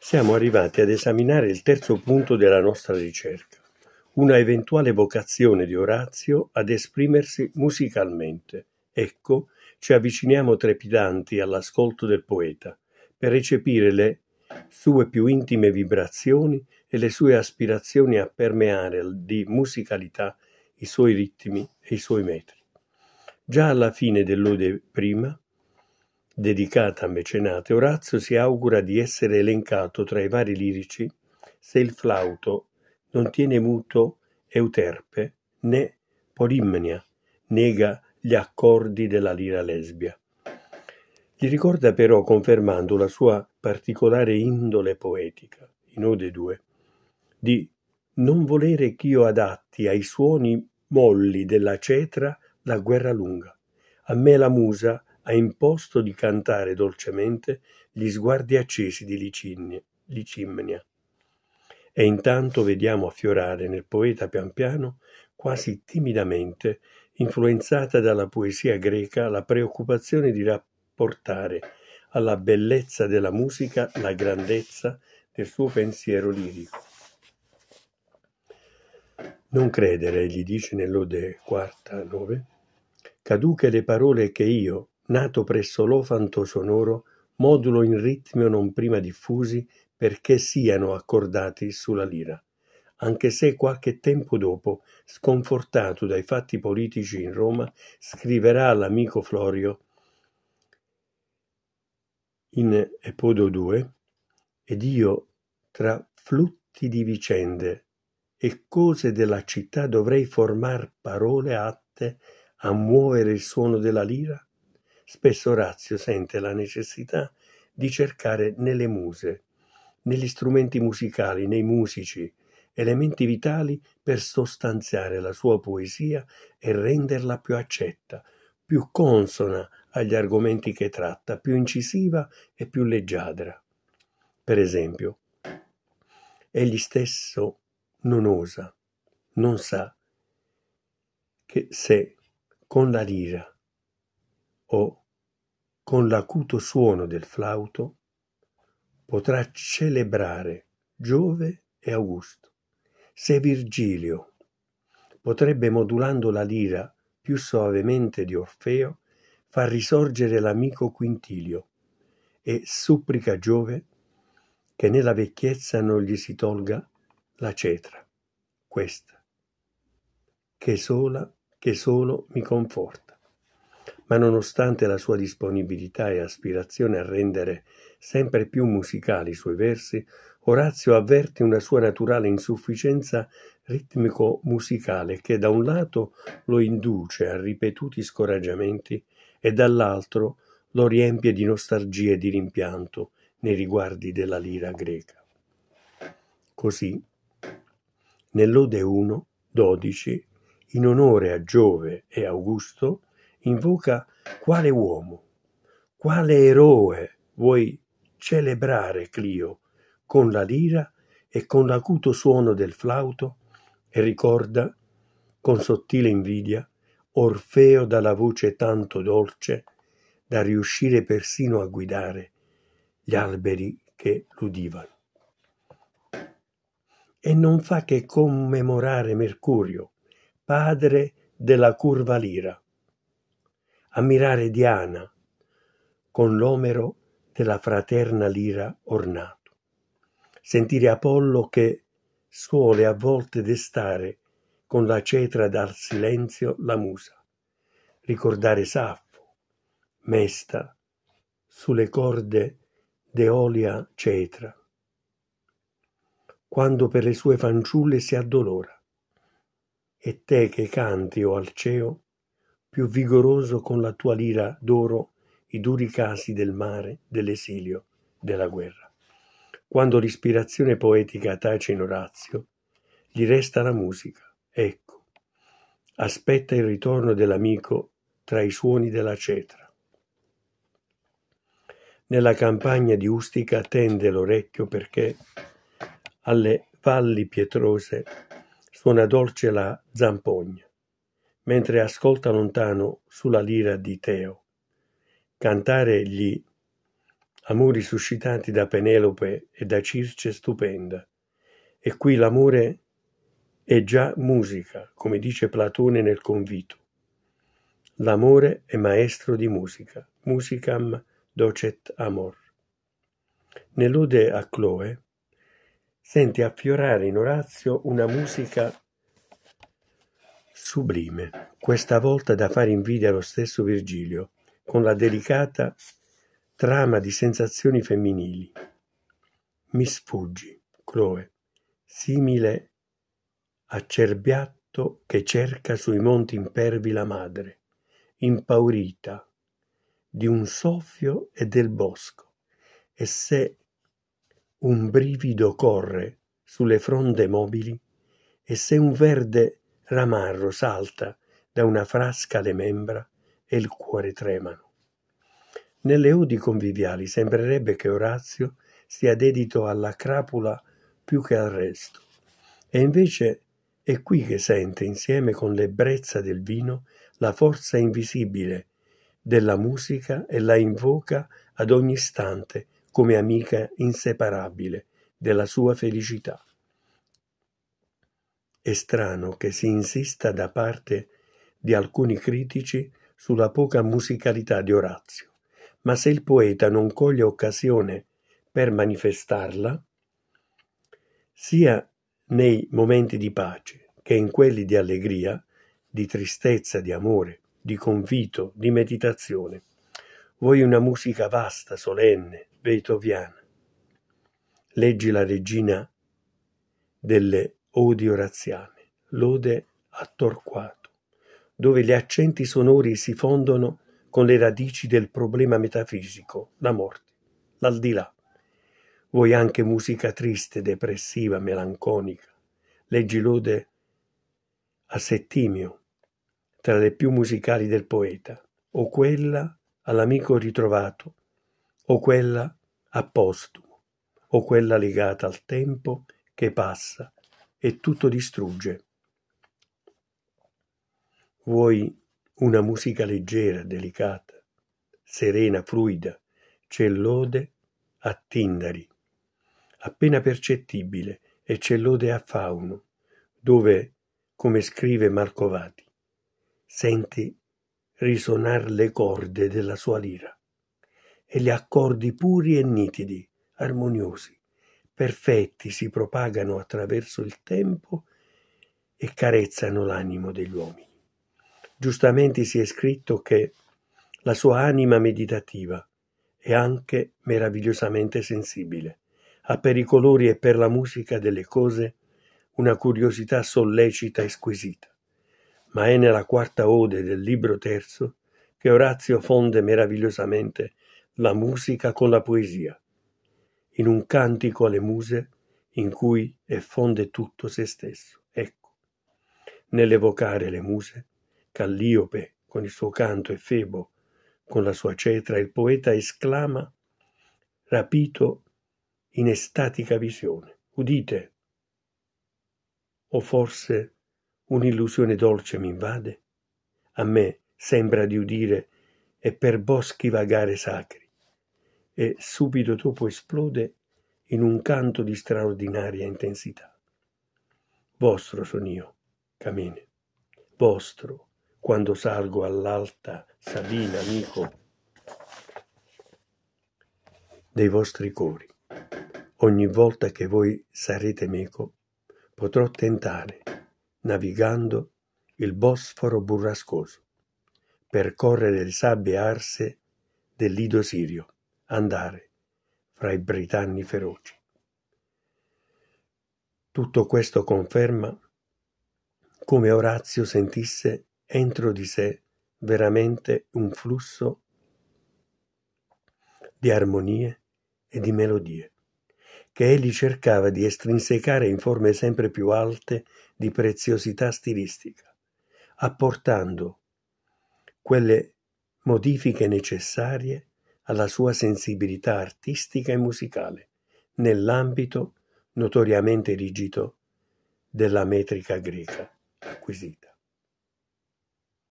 siamo arrivati ad esaminare il terzo punto della nostra ricerca, una eventuale vocazione di Orazio ad esprimersi musicalmente. Ecco, ci avviciniamo trepidanti all'ascolto del poeta, per recepire le sue più intime vibrazioni e le sue aspirazioni a permeare di musicalità i suoi ritmi e i suoi metri. Già alla fine dell'ode prima dedicata a Mecenate, Orazio si augura di essere elencato tra i vari lirici se il flauto non tiene muto Euterpe né Polimnia, nega gli accordi della lira lesbia. Gli ricorda però confermando la sua particolare indole poetica, in Ode 2, di non volere ch'io adatti ai suoni molli della cetra la guerra lunga. A me la musa ha imposto di cantare dolcemente gli sguardi accesi di Licimnia. E intanto vediamo affiorare nel poeta pian piano, quasi timidamente, influenzata dalla poesia greca, la preoccupazione di rapportare alla bellezza della musica la grandezza del suo pensiero lirico. Non credere, gli dice nell'Ode quarta nove, caduche le parole che io, nato presso l'Ofanto Sonoro, modulo in ritmo non prima diffusi perché siano accordati sulla lira, anche se qualche tempo dopo, sconfortato dai fatti politici in Roma, scriverà all'amico Florio in Epodo 2 ed io tra flutti di vicende e cose della città dovrei formar parole atte a muovere il suono della lira? Spesso Orazio sente la necessità di cercare nelle muse, negli strumenti musicali, nei musici, elementi vitali per sostanziare la sua poesia e renderla più accetta, più consona agli argomenti che tratta, più incisiva e più leggiadra. Per esempio, egli stesso non osa, non sa che se con la lira o, con l'acuto suono del flauto, potrà celebrare Giove e Augusto. Se Virgilio potrebbe, modulando la lira più soavemente di Orfeo, far risorgere l'amico Quintilio e supplica Giove che nella vecchiezza non gli si tolga la cetra, questa, che sola, che solo mi conforta ma nonostante la sua disponibilità e aspirazione a rendere sempre più musicali i suoi versi, Orazio avverte una sua naturale insufficienza ritmico-musicale che da un lato lo induce a ripetuti scoraggiamenti e dall'altro lo riempie di nostalgie e di rimpianto nei riguardi della lira greca. Così, nell'Ode 1, 12, in onore a Giove e Augusto, invoca quale uomo, quale eroe vuoi celebrare Clio con la lira e con l'acuto suono del flauto e ricorda con sottile invidia Orfeo dalla voce tanto dolce da riuscire persino a guidare gli alberi che l'udivano. E non fa che commemorare Mercurio, padre della curva lira, ammirare Diana con l'omero della fraterna lira ornato, sentire Apollo che suole a volte destare con la cetra dal silenzio la musa, ricordare Saffo, mesta, sulle corde d'eolia cetra, quando per le sue fanciulle si addolora, e te che canti o oh alceo più vigoroso con la tua lira d'oro i duri casi del mare, dell'esilio, della guerra. Quando l'ispirazione poetica tace in Orazio, gli resta la musica, ecco, aspetta il ritorno dell'amico tra i suoni della cetra. Nella campagna di Ustica tende l'orecchio perché alle valli pietrose suona dolce la zampogna mentre ascolta lontano sulla lira di Teo cantare gli amori suscitati da Penelope e da Circe stupenda. E qui l'amore è già musica, come dice Platone nel convito. L'amore è maestro di musica, musicam docet amor. Nell'ode a Chloe sente affiorare in Orazio una musica sublime, questa volta da fare invidia allo stesso Virgilio, con la delicata trama di sensazioni femminili. Mi sfuggi, Chloe, simile a cerbiatto che cerca sui monti impervi la madre, impaurita di un soffio e del bosco, e se un brivido corre sulle fronde mobili, e se un verde Ramarro salta da una frasca le membra e il cuore tremano. Nelle odi conviviali sembrerebbe che Orazio sia dedito alla crapula più che al resto, e invece è qui che sente, insieme con l'ebbrezza del vino, la forza invisibile della musica e la invoca ad ogni istante come amica inseparabile della sua felicità. È strano che si insista da parte di alcuni critici sulla poca musicalità di Orazio, ma se il poeta non coglie occasione per manifestarla, sia nei momenti di pace che in quelli di allegria, di tristezza, di amore, di convito, di meditazione. Vuoi una musica vasta, solenne, beethoviana. Leggi la regina delle Odio Oraziane, lode a Torquato, dove gli accenti sonori si fondono con le radici del problema metafisico, la morte, l'aldilà. Vuoi anche musica triste, depressiva, melanconica. Leggi lode a Settimio, tra le più musicali del poeta, o quella all'amico ritrovato, o quella a postumo, o quella legata al tempo che passa e tutto distrugge. Vuoi una musica leggera, delicata, serena, fluida, c'è lode a Tindari, appena percettibile, e c'è lode a Fauno, dove, come scrive Marcovati, senti risuonare le corde della sua lira e gli accordi puri e nitidi, armoniosi, perfetti si propagano attraverso il tempo e carezzano l'animo degli uomini. Giustamente si è scritto che la sua anima meditativa è anche meravigliosamente sensibile, ha per i colori e per la musica delle cose una curiosità sollecita e squisita. Ma è nella quarta ode del libro terzo che Orazio fonde meravigliosamente la musica con la poesia in un cantico alle muse in cui effonde tutto se stesso. Ecco, nell'evocare le muse, Calliope, con il suo canto e Febo, con la sua cetra, il poeta esclama, rapito in estatica visione. Udite! O forse un'illusione dolce mi invade? A me sembra di udire e per boschi vagare sacri e subito dopo esplode in un canto di straordinaria intensità. Vostro sono io, Camene, vostro, quando salgo all'alta salina, amico, dei vostri cori. Ogni volta che voi sarete meco, potrò tentare, navigando il Bosforo burrascoso, percorrere le sabbie arse dell'ido sirio andare fra i britanni feroci. Tutto questo conferma come Orazio sentisse entro di sé veramente un flusso di armonie e di melodie, che egli cercava di estrinsecare in forme sempre più alte di preziosità stilistica, apportando quelle modifiche necessarie alla sua sensibilità artistica e musicale nell'ambito notoriamente rigido della metrica greca acquisita.